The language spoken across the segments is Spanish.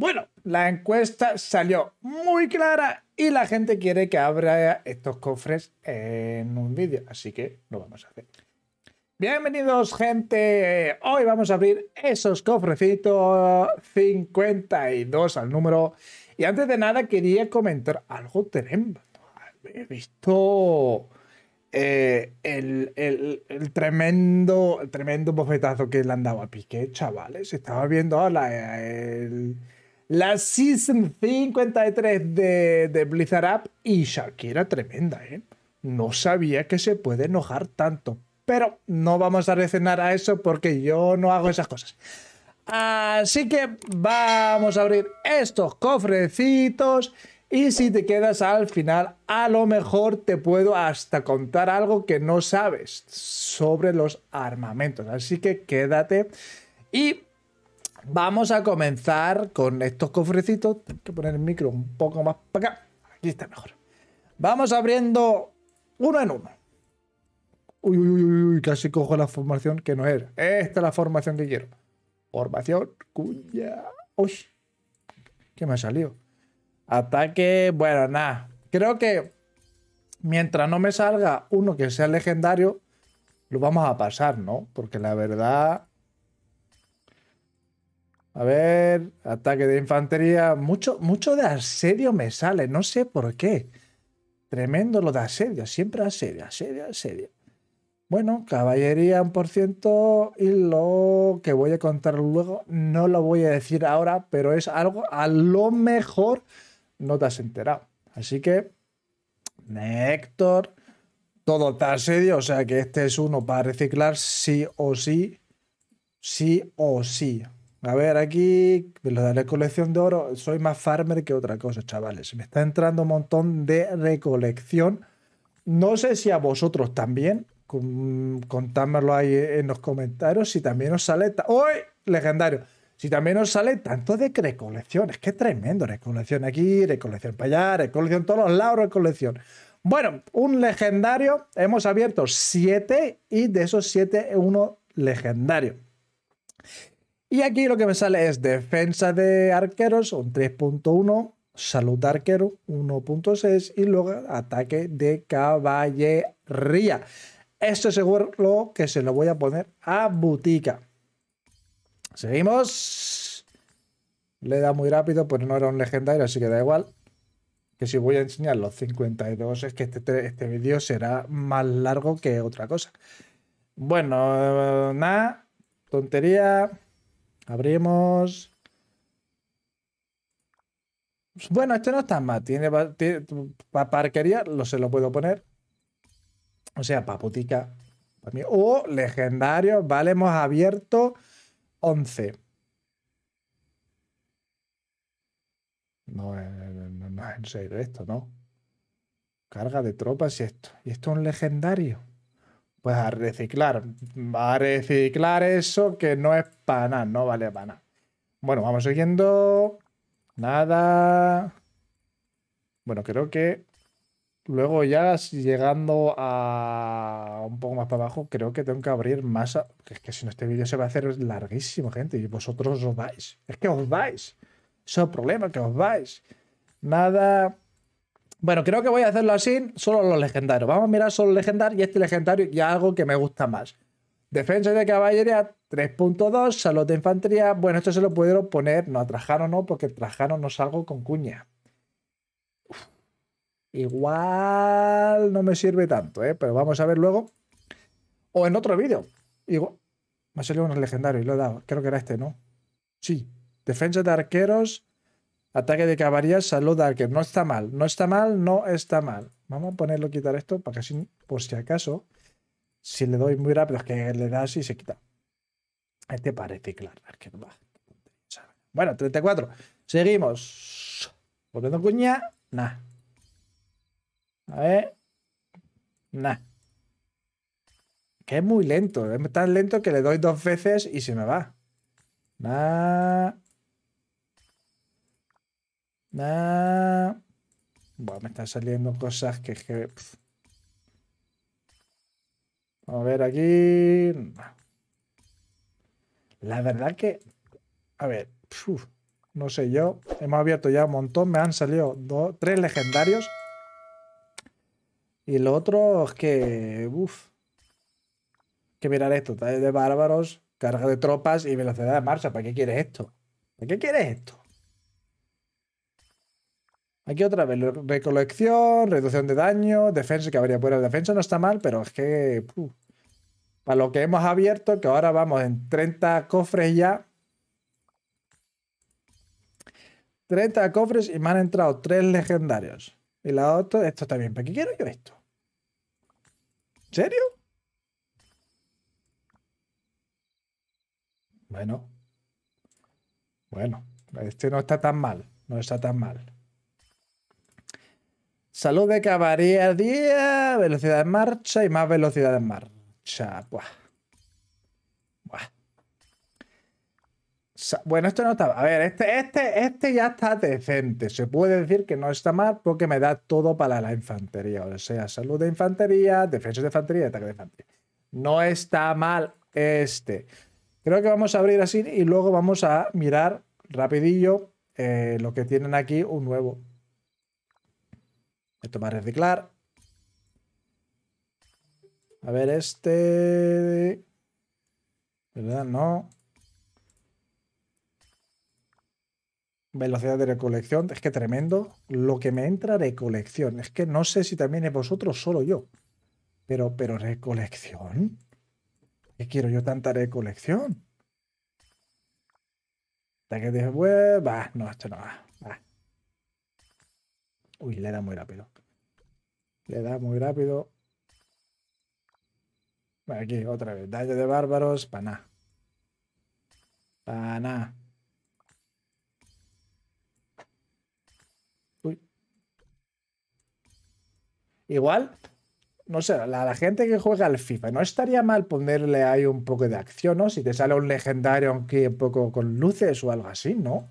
Bueno, la encuesta salió muy clara y la gente quiere que abra estos cofres en un vídeo, así que lo vamos a hacer. Bienvenidos gente, hoy vamos a abrir esos cofrecitos 52 al número. Y antes de nada quería comentar algo tremendo. He visto eh, el, tremendo tremendo bofetazo que le han dado a Piqué, chavales. Estaba viendo la, el la Season 53 de, de Blizzard Up y Shakira tremenda, ¿eh? No sabía que se puede enojar tanto. Pero no vamos a reaccionar a eso porque yo no hago esas cosas. Así que vamos a abrir estos cofrecitos. Y si te quedas al final, a lo mejor te puedo hasta contar algo que no sabes sobre los armamentos. Así que quédate. Y Vamos a comenzar con estos cofrecitos. Tengo que poner el micro un poco más para acá. Aquí está mejor. Vamos abriendo uno en uno. Uy, uy, uy, casi cojo la formación que no era. Esta es la formación que quiero. Formación, cuya. Uy, ¿qué me ha salido? Ataque, bueno, nada. Creo que mientras no me salga uno que sea legendario, lo vamos a pasar, ¿no? Porque la verdad a ver, ataque de infantería. Mucho, mucho de asedio me sale, no sé por qué. Tremendo lo de asedio, siempre asedio, asedio, asedio. Bueno, caballería un por ciento y lo que voy a contar luego no lo voy a decir ahora, pero es algo a lo mejor no te has enterado. Así que, Néctor, todo está asedio, o sea que este es uno para reciclar sí o sí, sí o sí. A ver, aquí, pues, lo de la colección de oro, soy más farmer que otra cosa, chavales. Me está entrando un montón de recolección. No sé si a vosotros también, contádmelo ahí en los comentarios, si también os sale... ¡Uy! Legendario. Si también os sale tanto de recolección. Es que tremendo, recolección aquí, recolección para allá, recolección todos los lados, recolección. Bueno, un legendario, hemos abierto siete y de esos siete uno legendario. Y aquí lo que me sale es defensa de arqueros, un 3.1, salud de arquero, 1.6 y luego ataque de caballería. Esto seguro que se lo voy a poner a Butica. Seguimos. Le da muy rápido, pues no era un legendario, así que da igual. Que si voy a enseñar los 52 es que este, este vídeo será más largo que otra cosa. Bueno, eh, nada, tontería. Abrimos. Bueno, esto no está mal. Tiene, para parquería, lo se lo puedo poner. O sea, para O oh, legendario, vale, hemos abierto 11. Eh, no, no, no es en serio esto, ¿no? Carga de tropas y esto. Y esto es un legendario. Pues a reciclar. A reciclar eso que no es para nada, no vale para nada. Bueno, vamos siguiendo. Nada. Bueno, creo que luego ya llegando a un poco más para abajo, creo que tengo que abrir más... Es que si no, este vídeo se va a hacer larguísimo, gente. Y vosotros os vais. Es que os vais. Eso es el problema, que os vais. Nada... Bueno, creo que voy a hacerlo así, solo los legendarios. Vamos a mirar solo legendario y este legendario y algo que me gusta más. Defensa de caballería 3.2, salud de infantería. Bueno, esto se lo pudieron poner, no a Trajano no, porque Trajano no salgo con cuña. Igual no me sirve tanto, ¿eh? pero vamos a ver luego. O en otro vídeo. Igual. Me ha salido unos legendarios y lo he dado. Creo que era este, ¿no? Sí. Defensa de arqueros Ataque de caballería, al que No está mal, no está mal, no está mal. Vamos a ponerlo, quitar esto, para que si, por si acaso, si le doy muy rápido, es que le da y se quita. ¿te parece claro. va bueno, 34. Seguimos. Volviendo cuña. Nah. A ver. Nah. Que es muy lento. Es tan lento que le doy dos veces y se me va. Nah. Ah. Bueno, me están saliendo cosas que... a ver aquí. La verdad que... A ver. no sé yo. Hemos abierto ya un montón. Me han salido tres legendarios. Y lo otro es que... Uf. Que mirar esto. Talla de bárbaros, carga de tropas y velocidad de marcha. ¿Para qué quieres esto? ¿Para qué quieres esto? Aquí otra vez, recolección, reducción de daño, defensa, que habría fuera defensa, no está mal, pero es que... para lo que hemos abierto, que ahora vamos en 30 cofres ya. 30 cofres y me han entrado 3 legendarios. Y la otra, esto está bien. ¿Para qué quiero yo esto? ¿En serio? Bueno. Bueno, este no está tan mal. No está tan mal. Salud de cabaría día, velocidad en marcha y más velocidad en marcha. Bueno, esto no está... A ver, este, este, este ya está decente. Se puede decir que no está mal porque me da todo para la infantería. O sea, salud de infantería, defensa de infantería, ataque de infantería. No está mal este. Creo que vamos a abrir así y luego vamos a mirar rapidillo eh, lo que tienen aquí un nuevo. Esto va a reciclar. A ver, este... ¿Verdad? No. Velocidad de recolección. Es que tremendo. Lo que me entra recolección. Es que no sé si también es vosotros, solo yo. Pero, pero recolección. ¿Qué quiero yo tanta recolección? que va, no, esto no va. Uy, le da muy rápido. Le da muy rápido. Aquí, otra vez. Daño de bárbaros, paná. Paná. Uy. Igual, no sé, la, la gente que juega al FIFA, no estaría mal ponerle ahí un poco de acción, ¿no? Si te sale un legendario aunque un poco con luces o algo así, ¿no?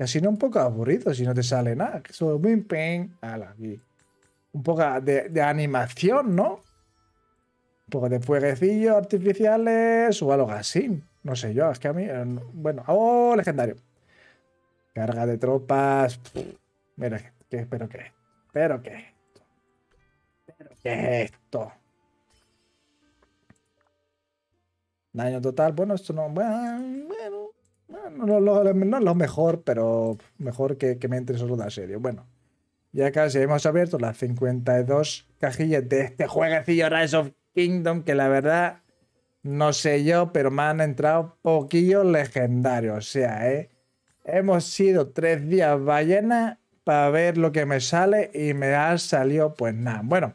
Y así no un poco aburrido si no te sale nada. Que eso muy Un poco de, animación, ¿no? Un poco de fueguecillos artificiales o algo así. No sé yo, es que a mí. Eh, bueno, ¡oh! Legendario. Carga de tropas. mira, ¿qué, ¿pero qué? ¿Pero qué? ¿Pero qué es esto? Daño total. Bueno, esto no. Bueno. No, lo, mejor, pero mejor que, que me entre solo de serio. Bueno, ya casi hemos abierto las 52 cajillas de este jueguecillo Rise of Kingdom, que la verdad, no sé yo, pero me han entrado poquillo legendarios. O sea, ¿eh? hemos sido tres días ballena para ver lo que me sale y me ha salido pues nada. Bueno,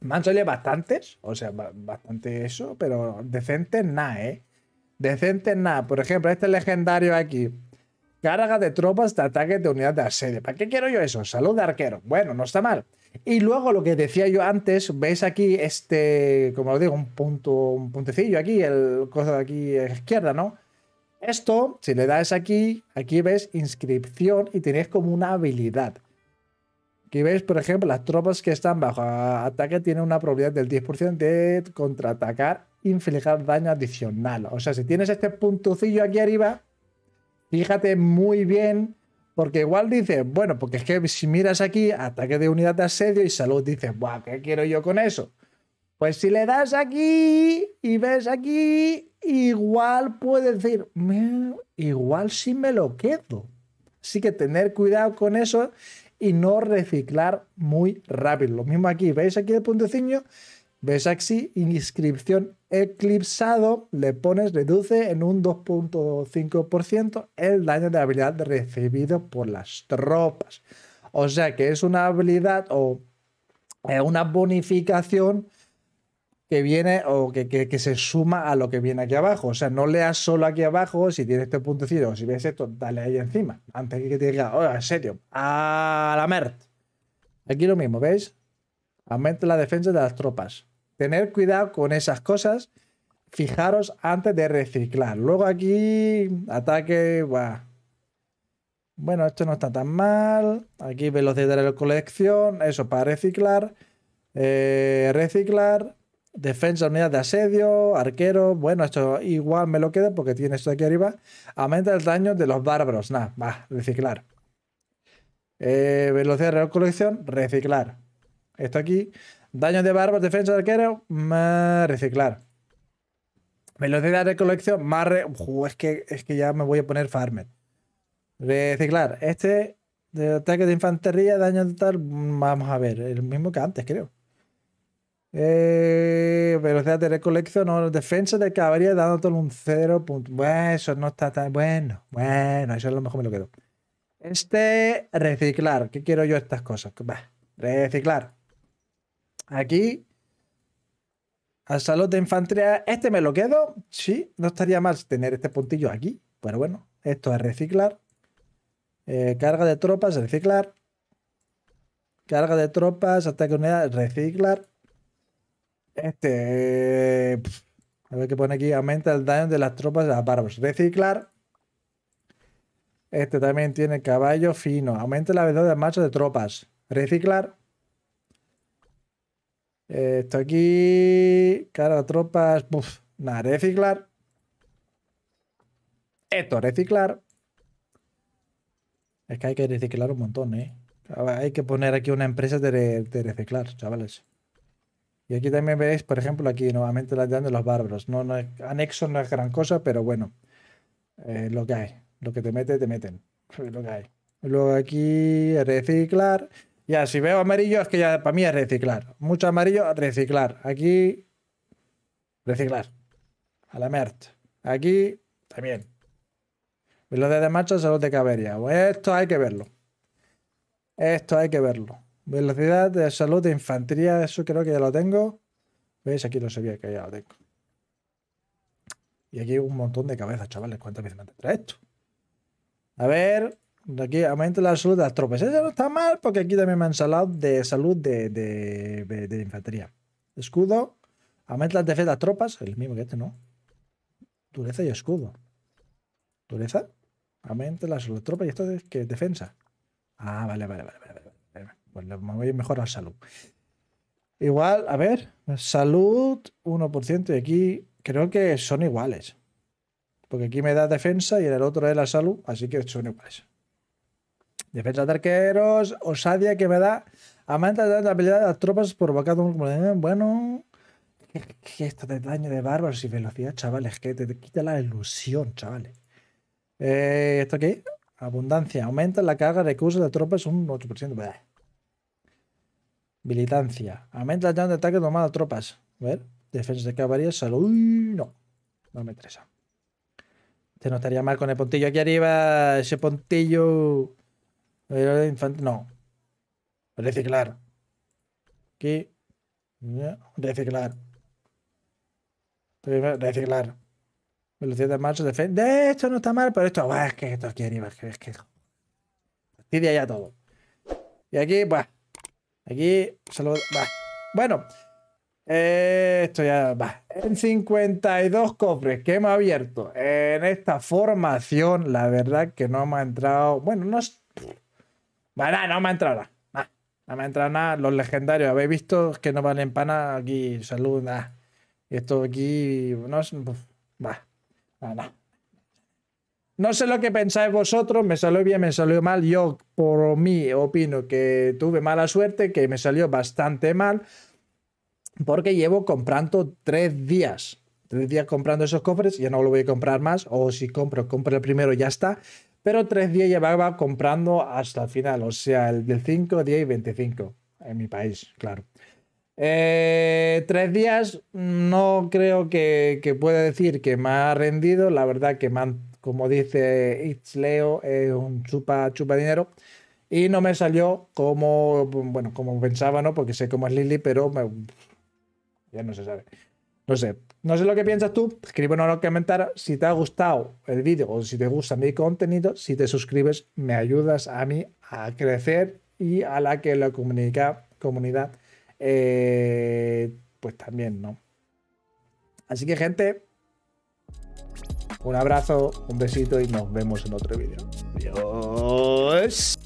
me han salido bastantes, o sea, bastante eso, pero decente nada, ¿eh? decente nada. Por ejemplo, este legendario aquí. Carga de tropas de ataque de unidad de asedio. ¿Para qué quiero yo eso? Salud de arquero. Bueno, no está mal. Y luego lo que decía yo antes, veis aquí este, como os digo, un punto, un puntecillo aquí, el cosa de aquí a la izquierda, ¿no? Esto, si le das aquí, aquí ves inscripción y tenéis como una habilidad. Aquí veis, por ejemplo, las tropas que están bajo ataque tienen una probabilidad del 10% de contraatacar infligir daño adicional. O sea, si tienes este puntucillo aquí arriba, fíjate muy bien, porque igual dices, bueno, porque es que si miras aquí, ataque de unidad de asedio y salud, dices, guau, ¿qué quiero yo con eso? Pues si le das aquí y ves aquí, igual puedes decir, igual si me lo quedo. Así que tener cuidado con eso y no reciclar muy rápido. Lo mismo aquí, ¿veis aquí el puntucillo? Ves aquí, inscripción eclipsado, le pones, reduce en un 2.5% el daño de habilidad recibido por las tropas. O sea que es una habilidad o eh, una bonificación que viene o que, se suma a lo que viene aquí abajo. O sea, no leas solo aquí abajo si tienes este puntecito si ves esto, dale ahí encima. Antes que te diga, oye en serio, a la mert Aquí lo mismo, ¿veis? Aumenta la defensa de las tropas tener cuidado con esas cosas, fijaros antes de reciclar. Luego aquí, ataque, bueno, esto no está tan mal. Aquí velocidad de recolección. colección, eso para reciclar. Eh, reciclar, defensa, unidad de asedio, arquero. Bueno, esto igual me lo quedo porque tiene esto aquí arriba. Aumenta el daño de los bárbaros. Nada, va, reciclar. Eh, velocidad de recolección, reciclar. Esto aquí. Daño de barbas, defensa de arquero, más reciclar. Velocidad de recolección más... es, que, es que ya me voy a poner farmer. Reciclar. Este de ataque de infantería, daño total, vamos a ver, el mismo que antes, creo. Eh, velocidad de recolección, no, defensa de caballería dando todo un 0. Bueno, eso no está tan bueno. Bueno, eso a lo mejor me lo quedo. Este, reciclar. ¿Qué quiero yo estas cosas? reciclar. Aquí. Al salón de infantería. Este me lo quedo. Sí, no estaría mal tener este puntillo aquí. Pero bueno, esto es reciclar. Eh, carga de tropas, reciclar. Carga de tropas, ataque unidad, reciclar. Este. a ver qué pone aquí. Aumenta el daño de las tropas de las Reciclar. Este también tiene caballo fino. Aumenta la velocidad de marcha de tropas. Reciclar. Eh, esto aquí. cara tropas. nada, reciclar. Esto, reciclar. Es que hay que reciclar un montón, ¿eh? Hay que poner aquí una empresa de, reciclar, chavales. Y aquí también veis, por ejemplo, aquí nuevamente la de los bárbaros. No, no anexo no es gran cosa, pero bueno. Eh, lo que hay. Lo que te mete, te meten. Lo que hay. Luego aquí, reciclar. Ya, si veo amarillo es que ya para mí es reciclar. Mucho amarillo, reciclar. Aquí, reciclar. A la merte. Aquí, también. Velocidad de marcha, salud de cabería. Pues esto hay que verlo. Esto hay que verlo. Velocidad de salud de infantería, eso creo que ya lo tengo. ¿Veis? Aquí lo sabía que ya lo tengo. Y aquí un montón de cabezas, chavales. ¿Cuántas veces me esto? A ver, Aquí aumenta la salud de las tropas. Eso no está mal porque aquí también me han salado de salud de, de, infantería. Escudo. Aumenta la defensa de las tropas. El mismo que este, ¿no? Dureza y escudo. ¿Dureza? Aumenta la salud de las tropas y esto es que defensa. Ah, vale, vale, vale, vale. vale. Pues me voy a mejorar salud. Igual, a ver. Salud 1% y aquí creo que son iguales. Porque aquí me da defensa y el otro es la salud, así que son iguales. Defensa de arqueros, osadia que me da. Aumenta de la habilidad de las tropas provocando un... ¿eh? Bueno... ¿Qué, esto de daño de bárbaros y velocidad, chavales? Que te, quita la ilusión, chavales. Eh, ¿Esto aquí Abundancia. Aumenta la carga de recursos de tropas un 8%. Militancia. Aumenta el daño de ataque tomado a tropas. A ver. Defensa de caballería. Salud. no. No me interesa. Te notaría mal con el pontillo aquí arriba. Ese pontillo. No. Reciclar. Aquí. Reciclar. Reciclar. Velocidad de marcha, De esto no está mal, pero esto. es que esto aquí arriba, es que. Es todo. Y aquí, pues. Aquí Bueno. Eh, esto ya va. En 52 cofres que hemos abierto en esta formación, la verdad que no hemos entrado. Bueno, no, no me ha entrado nada. no me ha entrado nada. Los legendarios, habéis visto que no valen pana aquí. Salud, esto aquí, no No sé lo que pensáis vosotros, me salió bien, me salió mal. Yo, por mí, opino que tuve mala suerte, que me salió bastante mal, porque llevo comprando tres días. Tres días comprando esos cofres, ya no lo voy a comprar más, o si compro, compro el primero y ya está pero tres días llevaba comprando hasta el final, o sea, el del 5, 10 y 25, en mi país, claro. Eh, tres días, no creo que, que, pueda decir que me ha rendido. La verdad que me como dice Itzleo, es un chupa chupa dinero. Y no me salió como, bueno, como pensaba, ¿no? Porque sé cómo es Lily, pero ya no se sabe. No sé, no sé lo que piensas tú, escríbenos en los comentarios si te ha gustado el vídeo o si te gusta mi contenido, si te suscribes me ayudas a mí a crecer y a la que la comunica, comunidad eh, pues también, ¿no? Así que gente, un abrazo, un besito y nos vemos en otro vídeo. Adiós.